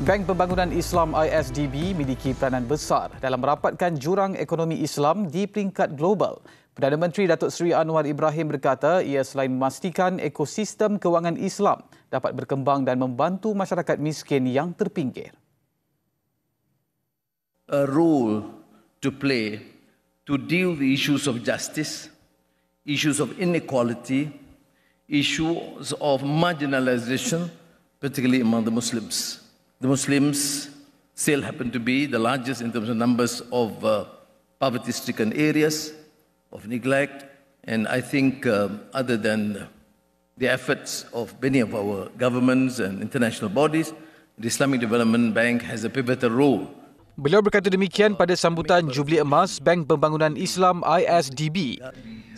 Bank Pembangunan Islam ISDB memiliki peranan besar dalam merapatkan jurang ekonomi Islam di peringkat global. Perdana Menteri Datuk Seri Anwar Ibrahim berkata ia selain memastikan ekosistem kewangan Islam dapat berkembang dan membantu masyarakat miskin yang terpinggir. A role to play to deal with issues of justice, issues of inequality, issues of marginalisation, particularly among the Muslims. the Muslims still happen to be the largest in terms of numbers of uh, poverty stricken areas, of neglect. And I think, uh, other than the efforts of many of our governments and international bodies, the Islamic Development Bank has a pivotal role Beliau berkata demikian pada sambutan Jubli Emas Bank Pembangunan Islam ISDB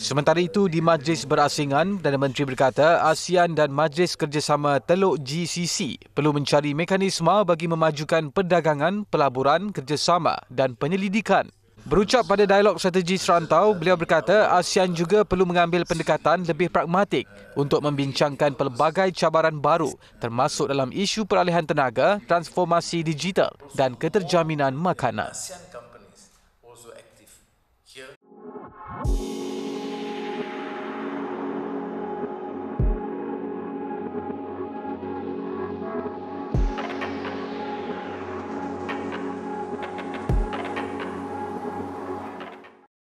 Sementara itu, di Majlis Berasingan, Dan Menteri berkata ASEAN dan Majlis Kerjasama Teluk GCC perlu mencari mekanisme bagi memajukan perdagangan, pelaburan, kerjasama dan penyelidikan. Berucap pada dialog strategi serantau, beliau berkata ASEAN juga perlu mengambil pendekatan lebih pragmatik untuk membincangkan pelbagai cabaran baru termasuk dalam isu peralihan tenaga, transformasi digital dan keterjaminan makanan. Thank you